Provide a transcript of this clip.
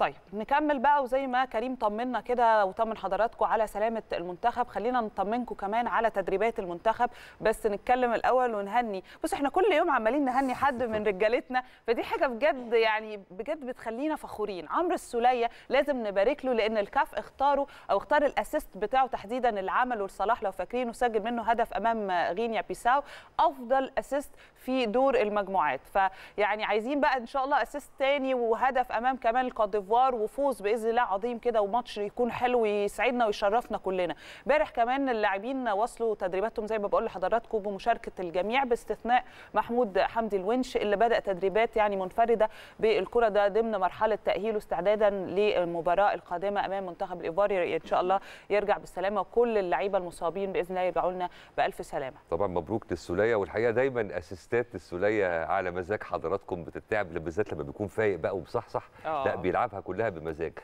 طيب نكمل بقى وزي ما كريم طمنا كده وطمن حضراتكم على سلامه المنتخب خلينا نطمنكم كمان على تدريبات المنتخب بس نتكلم الاول ونهني بص احنا كل يوم عمالين نهني حد من رجالتنا فدي حاجه بجد يعني بجد بتخلينا فخورين عمرو السوليه لازم نبارك له لان الكاف اختاره او اختار الاسيست بتاعه تحديدا اللي عمله لصلاح لو فاكرين وسجل منه هدف امام غينيا بيساو افضل اسيست في دور المجموعات فيعني عايزين بقى ان شاء الله اسيست تاني وهدف امام كمان القادم ديفوار وفوز باذن الله عظيم كده وماتش يكون حلو يسعدنا ويشرفنا كلنا امبارح كمان اللاعبين وصلوا تدريباتهم زي ما بقول لحضراتكم بمشاركه الجميع باستثناء محمود حمدي الونش اللي بدا تدريبات يعني منفرده بالكره ده ضمن مرحله تاهيله استعدادا للمباراه القادمه امام منتخب الايفواري ان شاء الله يرجع بالسلامه وكل اللعيبه المصابين باذن الله يرجعوا لنا بالف سلامه طبعا مبروك للسوليه والحقيقه دايما اسيستات السوليه على مزاج حضراتكم بتتعب بالذات لما بيكون فايق بقى ومصحصح لا آه. بيلعبها كلها بمزاج